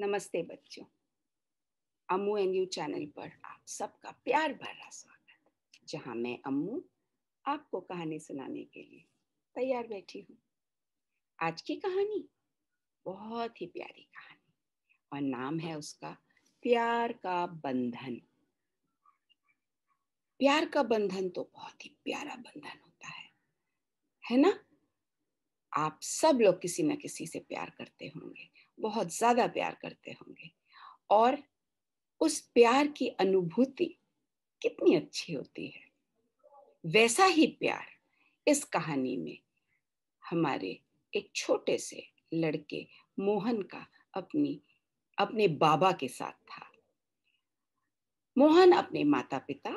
नमस्ते बच्चों अम्मू N you channel पर आप सबका प्यार भरा स्वागत जहां मैं अम्मू आपको कहानी सुनाने के लिए तैयार बैठी हूँ आज की कहानी बहुत ही प्यारी कहानी और नाम है उसका प्यार का बंधन प्यार का बंधन तो बहुत ही प्यारा बंधन होता है है ना आप सब लोग किसी न किसी से प्यार करते होंगे बहुत ज्यादा प्यार करते होंगे और उस प्यार की अनुभूति कितनी अच्छी होती है वैसा ही प्यार इस कहानी में हमारे एक छोटे से लड़के मोहन का अपनी अपने बाबा के साथ था मोहन अपने माता पिता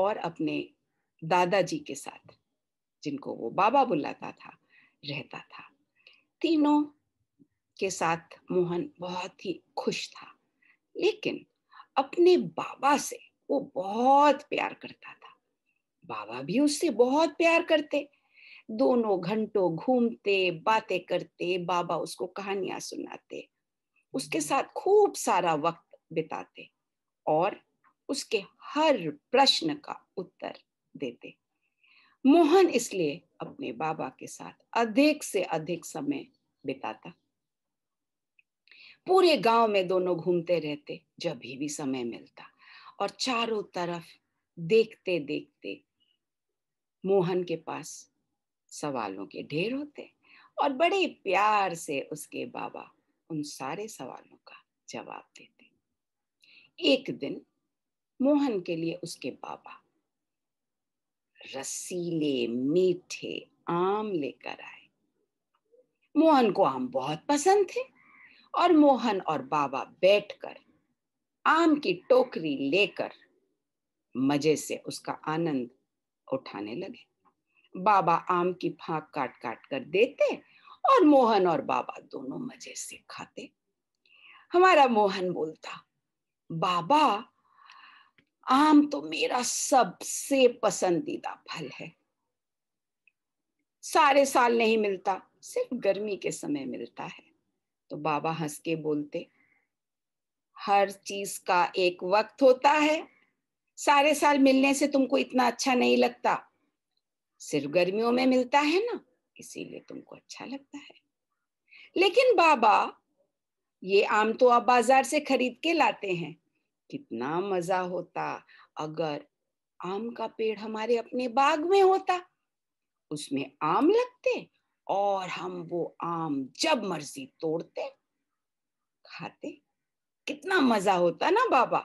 और अपने दादाजी के साथ जिनको वो बाबा बुलाता था रहता था तीनों के साथ मोहन बहुत ही खुश था लेकिन अपने बाबा से वो बहुत प्यार करता था बाबा भी उससे बहुत प्यार करते दोनों घंटों घूमते बातें करते बाबा उसको कहानियां सुनाते उसके साथ खूब सारा वक्त बिताते और उसके हर प्रश्न का उत्तर देते मोहन इसलिए अपने बाबा के साथ अधिक से अधिक समय बिताता पूरे गांव में दोनों घूमते रहते जब भी, भी समय मिलता और चारों तरफ देखते देखते मोहन के पास सवालों के ढेर होते और बड़े प्यार से उसके बाबा उन सारे सवालों का जवाब देते एक दिन मोहन के लिए उसके बाबा रसीले मीठे आम लेकर आए मोहन को आम बहुत पसंद थे और मोहन और बाबा बैठकर आम की टोकरी लेकर मजे से उसका आनंद उठाने लगे बाबा आम की फाक काट काट कर देते और मोहन और बाबा दोनों मजे से खाते हमारा मोहन बोलता बाबा आम तो मेरा सबसे पसंदीदा फल है सारे साल नहीं मिलता सिर्फ गर्मी के समय मिलता है तो बाबा हंस के बोलते हर चीज का एक वक्त होता है सारे साल मिलने से तुमको इतना अच्छा नहीं लगता सिर्फ गर्मियों में मिलता है ना इसीलिए तुमको अच्छा लगता है लेकिन बाबा ये आम तो आप बाजार से खरीद के लाते हैं कितना मजा होता अगर आम का पेड़ हमारे अपने बाग में होता उसमें आम लगते और हम वो आम जब मर्जी तोड़ते खाते कितना मजा होता ना बाबा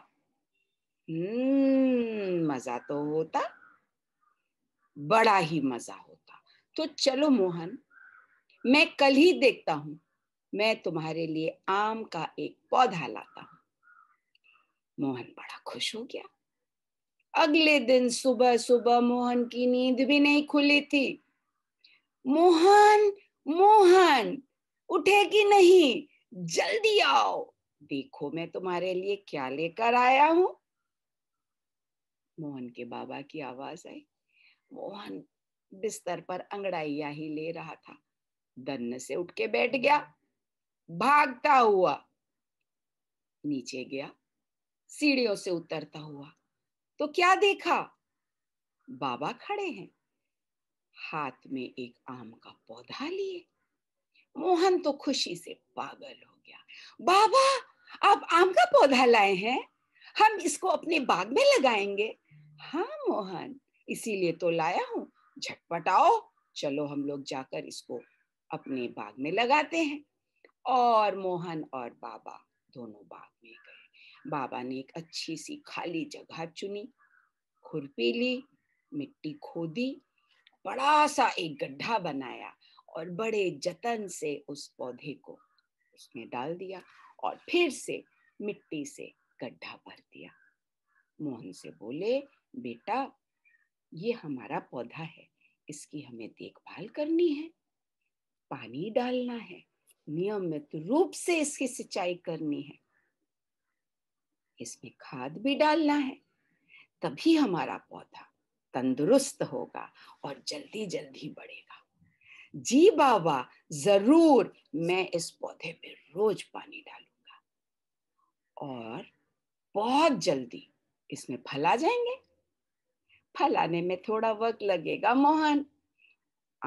हम्म मजा तो होता बड़ा ही मजा होता तो चलो मोहन मैं कल ही देखता हूं मैं तुम्हारे लिए आम का एक पौधा लाता हूं मोहन बड़ा खुश हो गया अगले दिन सुबह सुबह मोहन की नींद भी नहीं खुली थी मोहन मोहन उठे कि नहीं जल्दी आओ देखो मैं तुम्हारे लिए क्या लेकर आया हूं मोहन के बाबा की आवाज आई मोहन बिस्तर पर अंगड़ाइया ही ले रहा था दन्न से उठ के बैठ गया भागता हुआ नीचे गया सीढ़ियों से उतरता हुआ तो क्या देखा बाबा खड़े हैं हाथ में एक आम का पौधा लिए मोहन तो खुशी से पागल हो गया बाबा आप आम का पौधा लाए हैं हम इसको अपने बाग में लगाएंगे हाँ मोहन इसीलिए तो लाया हूँ झटपट आओ चलो हम लोग जाकर इसको अपने बाग में लगाते हैं और मोहन और बाबा दोनों बाग में गए बाबा ने एक अच्छी सी खाली जगह चुनी खुरपी ली मिट्टी खोदी बड़ा सा एक गड्ढा बनाया और बड़े जतन से उस पौधे को उसमें डाल दिया और फिर से मिट्टी से गड्ढा भर दिया मोहन से बोले बेटा ये हमारा पौधा है इसकी हमें देखभाल करनी है पानी डालना है नियमित रूप से इसकी सिंचाई करनी है इसमें खाद भी डालना है तभी हमारा पौधा तंदुरुस्त होगा और जल्दी जल्दी बढ़ेगा जी बाबा जरूर मैं इस पौधे पे रोज पानी डालूंगा और बहुत जल्दी इसमें फल आ जाएंगे फल आने में थोड़ा वक्त लगेगा मोहन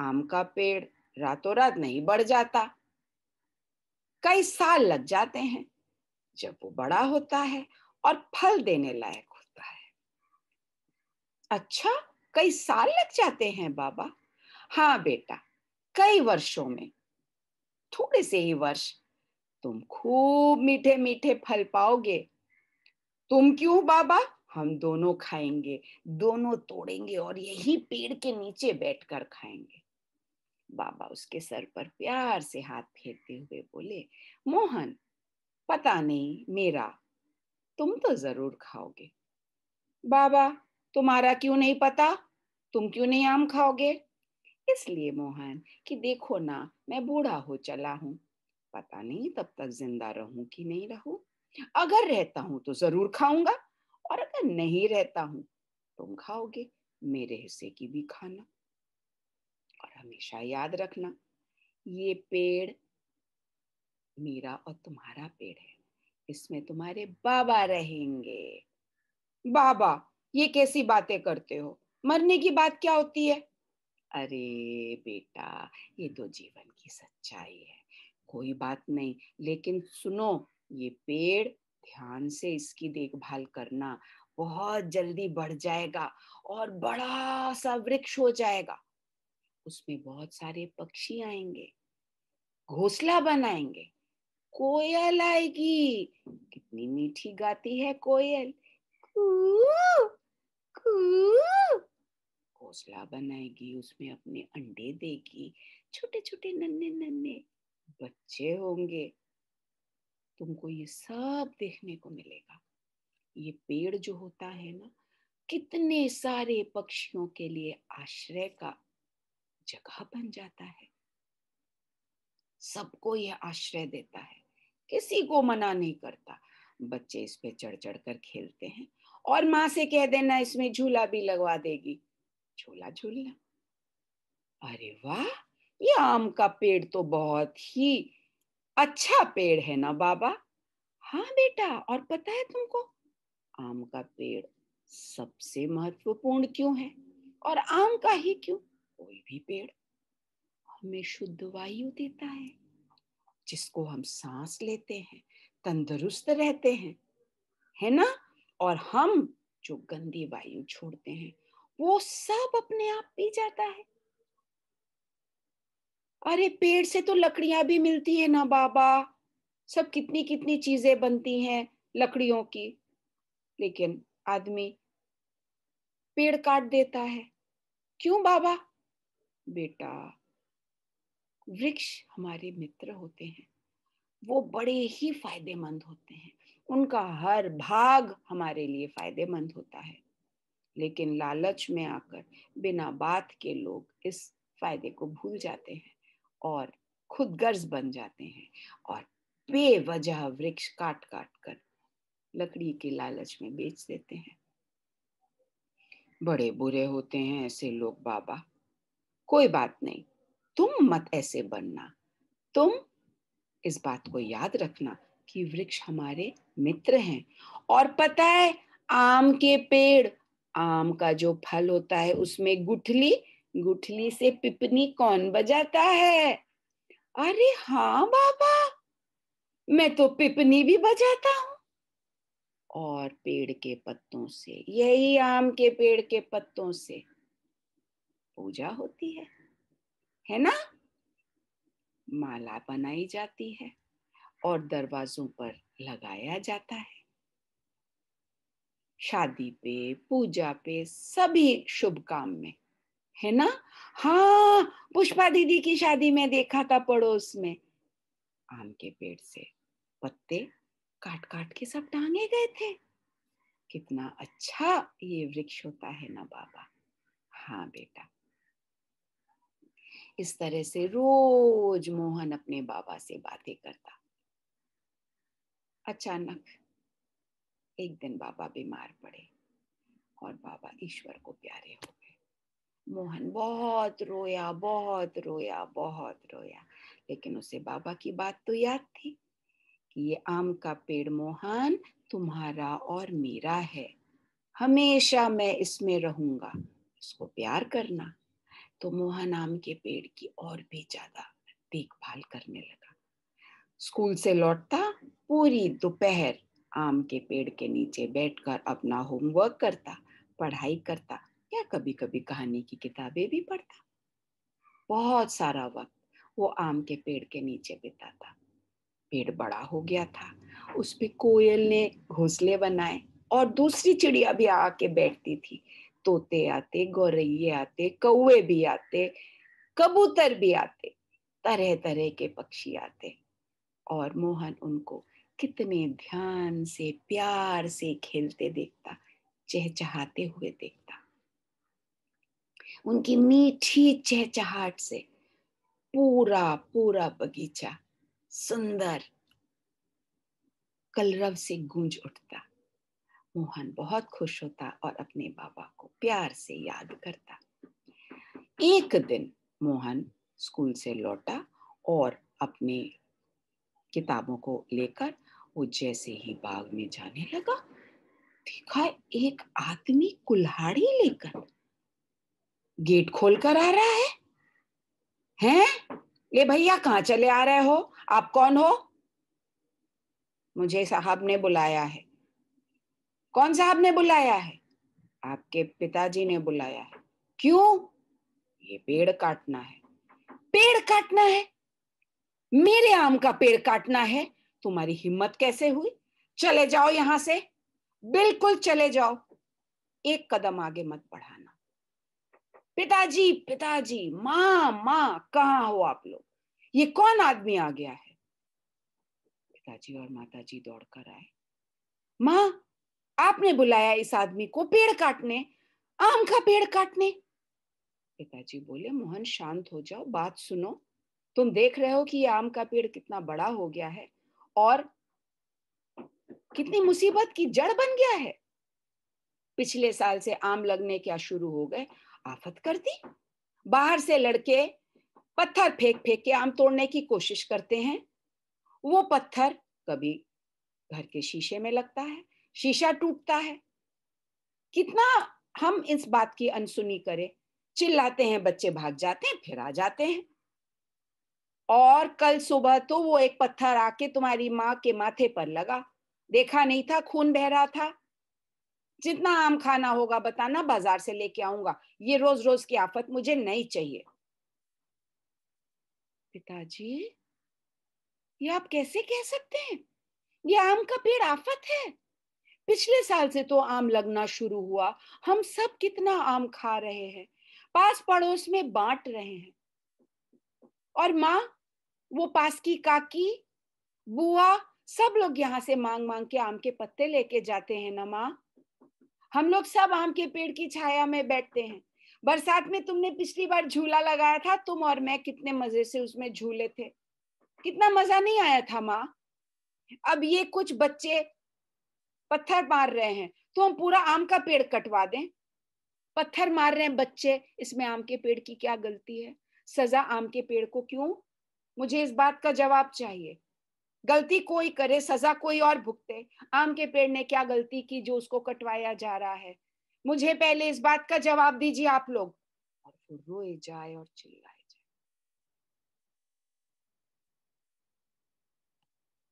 आम का पेड़ रातों रात नहीं बढ़ जाता कई साल लग जाते हैं जब वो बड़ा होता है और फल देने लायक अच्छा कई साल लग जाते हैं बाबा हाँ बेटा कई वर्षों में थोड़े से ही वर्ष तुम खूब मीठे मीठे फल पाओगे तुम क्यों बाबा हम दोनों खाएंगे दोनों तोड़ेंगे और यही पेड़ के नीचे बैठकर खाएंगे बाबा उसके सर पर प्यार से हाथ फेरते हुए बोले मोहन पता नहीं मेरा तुम तो जरूर खाओगे बाबा तुम्हारा क्यों नहीं पता तुम क्यों नहीं आम खाओगे इसलिए मोहन कि देखो ना मैं बूढ़ा हो चला हूं पता नहीं तब तक जिंदा रहूं कि नहीं रहूं अगर रहता हूं तो जरूर खाऊंगा और अगर नहीं रहता हूं तुम खाओगे मेरे हिस्से की भी खाना और हमेशा याद रखना ये पेड़ मेरा और तुम्हारा पेड़ है इसमें तुम्हारे बाबा रहेंगे बाबा ये कैसी बातें करते हो मरने की बात क्या होती है अरे बेटा ये तो जीवन की सच्चाई है कोई बात नहीं लेकिन सुनो ये पेड़ ध्यान से इसकी देखभाल करना बहुत जल्दी बढ़ जाएगा और बड़ा सा वृक्ष हो जाएगा उसमें बहुत सारे पक्षी आएंगे घोसला बनाएंगे कोयल आएगी कितनी मीठी गाती है कोयल हम्म। घोसला बनाएगी उसमें अपने अंडे देगी छोटे छोटे नन्हे नन्हे बच्चे होंगे तुमको ये सब देखने को मिलेगा ये पेड़ जो होता है ना कितने सारे पक्षियों के लिए आश्रय का जगह बन जाता है सबको यह आश्रय देता है किसी को मना नहीं करता बच्चे इस पे चढ़ चढ़ कर खेलते हैं और माँ से कह देना इसमें झूला भी लगवा देगी झूला झूलना अरे वाह ये आम का पेड़ तो बहुत ही अच्छा पेड़ है ना बाबा हाँ बेटा और पता है तुमको आम का पेड़ सबसे महत्वपूर्ण क्यों है और आम का ही क्यों कोई भी पेड़ हमें शुद्ध वायु देता है जिसको हम सांस लेते हैं तंदुरुस्त रहते हैं है ना और हम जो गंदी वायु छोड़ते हैं वो सब अपने आप पी जाता है अरे पेड़ से तो लकड़ियां भी मिलती है ना बाबा सब कितनी कितनी चीजें बनती हैं लकड़ियों की लेकिन आदमी पेड़ काट देता है क्यों बाबा बेटा वृक्ष हमारे मित्र होते हैं वो बड़े ही फायदेमंद होते हैं उनका हर भाग हमारे लिए फायदेमंद होता है लेकिन लालच में आकर बिना बात के लोग इस फायदे को भूल जाते हैं और खुद गर्ज बन जाते हैं और बेवजह वृक्ष काट काट कर लकड़ी के लालच में बेच देते हैं बड़े बुरे होते हैं ऐसे लोग बाबा कोई बात नहीं तुम मत ऐसे बनना तुम इस बात को याद रखना कि वृक्ष हमारे मित्र हैं और पता है आम के पेड़ आम का जो फल होता है उसमें गुठली गुठली से पिपनी कौन बजाता है अरे हाँ बाबा मैं तो पिपनी भी बजाता हूँ और पेड़ के पत्तों से यही आम के पेड़ के पत्तों से पूजा होती है है ना माला बनाई जाती है और दरवाजों पर लगाया जाता है शादी पे पूजा पे सभी शुभ काम में है ना हाँ पुष्पा दीदी की शादी में देखा था पड़ोस में आम के पेड़ से पत्ते काट काट के सब टांगे गए थे कितना अच्छा ये वृक्ष होता है ना बाबा हाँ बेटा इस तरह से रोज मोहन अपने बाबा से बातें करता अचानक एक दिन बाबा बीमार पड़े और बाबा ईश्वर को प्यारे हो गए मोहन बहुत रोया बहुत रोया बहुत रोया लेकिन उसे बाबा की बात तो याद थी कि ये आम का पेड़ मोहन तुम्हारा और मेरा है हमेशा मैं इसमें रहूंगा इसको प्यार करना तो मोहन आम के पेड़ की और भी ज्यादा देखभाल करने लगा स्कूल से लौटता पूरी दोपहर आम के पेड़ के नीचे बैठकर अपना होमवर्क करता पढ़ाई करता या कभी कभी कहानी की किताबें भी पढ़ता बहुत सारा वक्त वो आम के पेड़ के नीचे बिताता पेड़ बड़ा हो गया था उस पर कोयल ने घोंसले बनाए और दूसरी चिड़िया भी आके बैठती थी तोते आते गौरैये आते कौए भी आते कबूतर भी आते तरह तरह के पक्षी आते और मोहन उनको कितने ध्यान से प्यार से खेलते देखता चहचहाते हुए देखता उनकी मीठी चहचहाट से पूरा पूरा बगीचा सुंदर कलरव से गूंज उठता मोहन बहुत खुश होता और अपने बाबा को प्यार से याद करता एक दिन मोहन स्कूल से लौटा और अपने किताबों को लेकर वो जैसे ही बाग में जाने लगा देखा एक आदमी कुल्हाड़ी लेकर गेट खोलकर आ रहा है हैं ये भैया कहाँ चले आ रहे हो आप कौन हो मुझे साहब ने बुलाया है कौन साहब ने बुलाया है आपके पिताजी ने बुलाया है क्यों ये पेड़ काटना है पेड़ काटना है मेरे आम का पेड़ काटना है तुम्हारी हिम्मत कैसे हुई चले जाओ यहां से बिल्कुल चले जाओ एक कदम आगे मत बढ़ाना पिताजी पिताजी मां मां कहा हो आप लोग ये कौन आदमी आ गया है पिताजी और माताजी दौड़कर आए मां आपने बुलाया इस आदमी को पेड़ काटने आम का पेड़ काटने पिताजी बोले मोहन शांत हो जाओ बात सुनो तुम देख रहे हो कि ये आम का पेड़ कितना बड़ा हो गया है और कितनी मुसीबत की जड़ बन गया है पिछले साल से आम लगने क्या शुरू हो गए आफत कर दी बाहर से लड़के पत्थर फेंक फेंक के आम तोड़ने की कोशिश करते हैं वो पत्थर कभी घर के शीशे में लगता है शीशा टूटता है कितना हम इस बात की अनसुनी करें चिल्लाते हैं बच्चे भाग जाते हैं फिर आ जाते हैं और कल सुबह तो वो एक पत्थर आके तुम्हारी माँ के माथे पर लगा देखा नहीं था खून बह रहा था जितना आम खाना होगा बताना बाजार से लेके आऊंगा ये रोज रोज की आफत मुझे नहीं चाहिए पिताजी ये आप कैसे कह सकते हैं ये आम का पेड़ आफत है पिछले साल से तो आम लगना शुरू हुआ हम सब कितना आम खा रहे हैं पास पड़ोस में बांट रहे हैं और माँ वो पास की काकी बुआ सब लोग यहाँ से मांग मांग के आम के पत्ते लेके जाते हैं ना माँ हम लोग सब आम के पेड़ की छाया में बैठते हैं बरसात में तुमने पिछली बार झूला लगाया था तुम और मैं कितने मजे से उसमें झूले थे कितना मजा नहीं आया था माँ अब ये कुछ बच्चे पत्थर मार रहे हैं तो हम पूरा आम का पेड़ कटवा दें पत्थर मार रहे हैं बच्चे इसमें आम के पेड़ की क्या गलती है सजा आम के पेड़ को क्यों मुझे इस बात का जवाब चाहिए गलती कोई करे सजा कोई और भुगते आम के पेड़ ने क्या गलती की जो उसको कटवाया जा रहा है मुझे पहले इस बात का जवाब दीजिए आप लोग और फिर रोए जाए और चिल्लाए जाए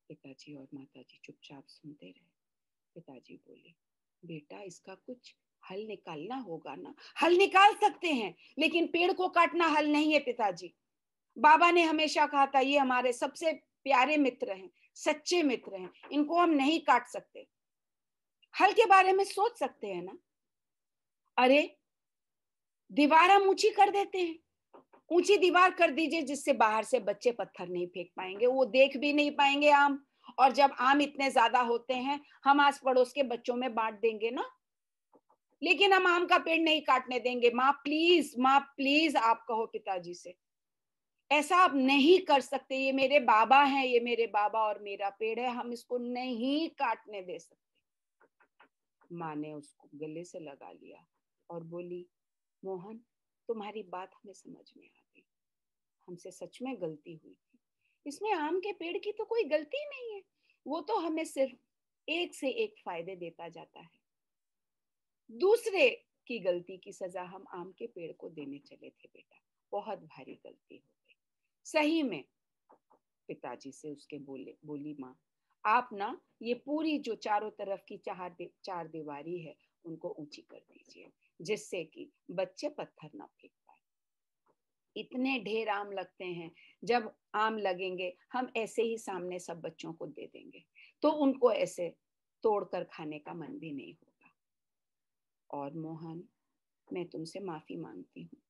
पिताजी और माताजी चुपचाप सुनते रहे पिताजी बोले बेटा इसका कुछ हल निकालना होगा ना हल निकाल सकते हैं लेकिन पेड़ को काटना हल नहीं है पिताजी बाबा ने हमेशा कहा था ये हमारे सबसे प्यारे मित्र हैं सच्चे मित्र हैं इनको हम नहीं काट सकते हल के बारे में सोच सकते हैं ना अरे दीवार हम ऊंची कर देते हैं ऊंची दीवार कर दीजिए जिससे बाहर से बच्चे पत्थर नहीं फेंक पाएंगे वो देख भी नहीं पाएंगे आम और जब आम इतने ज्यादा होते हैं हम आस पड़ोस के बच्चों में बांट देंगे ना लेकिन हम आम का पेड़ नहीं काटने देंगे माँ प्लीज माँ प्लीज आप कहो पिताजी से ऐसा आप नहीं कर सकते ये मेरे बाबा हैं ये मेरे बाबा और मेरा पेड़ है हम इसको नहीं काटने दे सकते माँ ने उसको गले से लगा लिया और बोली मोहन तुम्हारी बात हमें समझ में आ गई हमसे सच में गलती हुई थी इसमें आम के पेड़ की तो कोई गलती नहीं है वो तो हमें सिर्फ एक से एक फायदे देता जाता है दूसरे की गलती की सजा हम आम के पेड़ को देने चले थे बेटा बहुत भारी गलती हो सही में पिताजी से उसके बोले बोली माँ आप ना ये पूरी जो चारों तरफ की चार दे, चार दीवारी है उनको ऊंची कर दीजिए जिससे कि बच्चे पत्थर ना फेंक पाए इतने ढेर आम लगते हैं जब आम लगेंगे हम ऐसे ही सामने सब बच्चों को दे देंगे तो उनको ऐसे तोड़कर खाने का मन भी नहीं होगा और मोहन मैं तुमसे माफी मांगती हूँ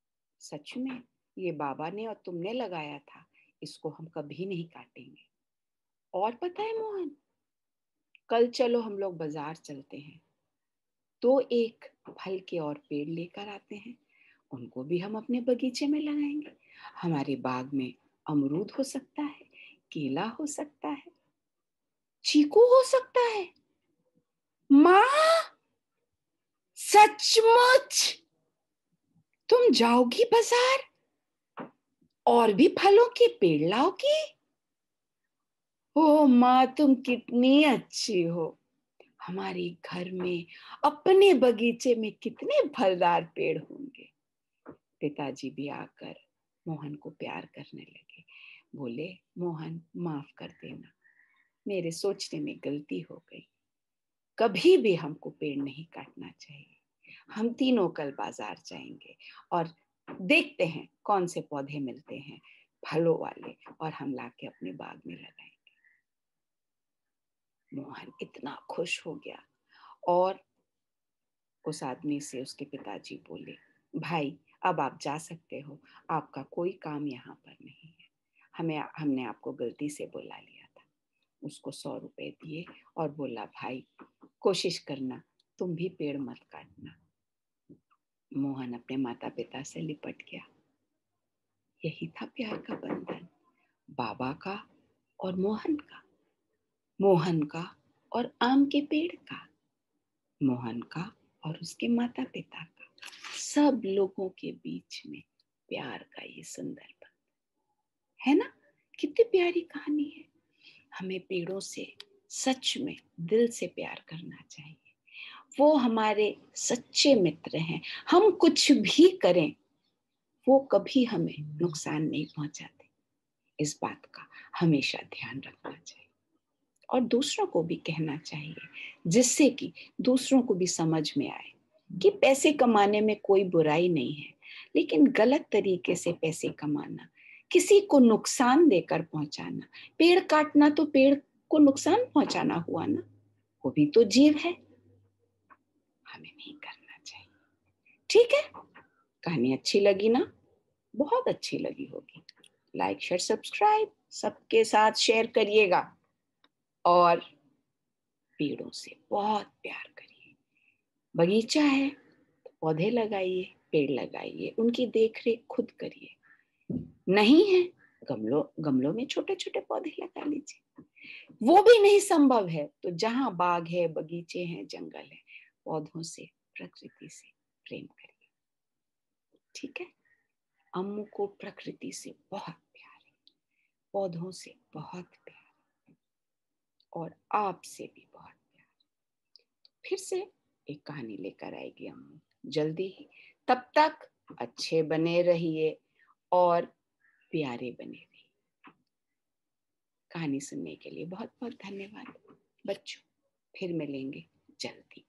सच में ये बाबा ने और तुमने लगाया था इसको हम कभी नहीं काटेंगे और पता है मोहन कल चलो हम लोग बाजार चलते हैं तो एक फल के और पेड़ लेकर आते हैं उनको भी हम अपने बगीचे में लगाएंगे हमारे बाग में अमरूद हो सकता है केला हो सकता है चीकू हो सकता है माँ सचमुच तुम जाओगी बाजार और भी फलों के पेड़ लाओगे ओ माँ तुम कितनी अच्छी हो हमारे घर में अपने बगीचे में कितने फलदार पेड़ होंगे पिताजी भी आकर मोहन को प्यार करने लगे बोले मोहन माफ कर देना मेरे सोचने में गलती हो गई कभी भी हमको पेड़ नहीं काटना चाहिए हम तीनों कल बाजार जाएंगे और देखते हैं कौन से पौधे मिलते हैं फलों वाले और हम लाके अपने बाग में लगाएंगे मोहन इतना खुश हो गया और उस आदमी से उसके पिताजी बोले भाई अब आप जा सकते हो आपका कोई काम यहाँ पर नहीं है हमें हमने आपको गलती से बुला लिया था उसको सौ रुपए दिए और बोला भाई कोशिश करना तुम भी पेड़ मत काटना मोहन अपने माता पिता से लिपट गया यही था प्यार का बंधन बाबा का और मोहन का मोहन का और आम के पेड़ का मोहन का और उसके माता पिता का सब लोगों के बीच में प्यार का ये सुंदर बंधन है ना कितनी प्यारी कहानी है हमें पेड़ों से सच में दिल से प्यार करना चाहिए वो हमारे सच्चे मित्र हैं हम कुछ भी करें वो कभी हमें नुकसान नहीं पहुंचाते इस बात का हमेशा ध्यान रखना चाहिए और दूसरों को भी कहना चाहिए जिससे कि दूसरों को भी समझ में आए कि पैसे कमाने में कोई बुराई नहीं है लेकिन गलत तरीके से पैसे कमाना किसी को नुकसान देकर पहुंचाना पेड़ काटना तो पेड़ को नुकसान पहुंचाना हुआ ना वो भी तो जीव है हमें नहीं करना चाहिए ठीक है कहानी अच्छी लगी ना बहुत अच्छी लगी होगी लाइक शेयर सब्सक्राइब सबके साथ शेयर करिएगा और पेड़ों से बहुत प्यार करिए बगीचा है तो पौधे लगाइए पेड़ लगाइए उनकी देखरेख खुद करिए नहीं है गमलों गमलों में छोटे छोटे पौधे लगा लीजिए वो भी नहीं संभव है तो जहां बाग है बगीचे हैं जंगल है पौधों से प्रकृति से प्रेम करिए ठीक है अम्मू को प्रकृति से बहुत प्यार है पौधों से बहुत प्यार और आपसे भी बहुत प्यार फिर से एक कहानी लेकर आएगी अम्मू जल्दी ही तब तक अच्छे बने रहिए और प्यारे बने रहिए कहानी सुनने के लिए बहुत बहुत धन्यवाद बच्चों फिर मिलेंगे जल्दी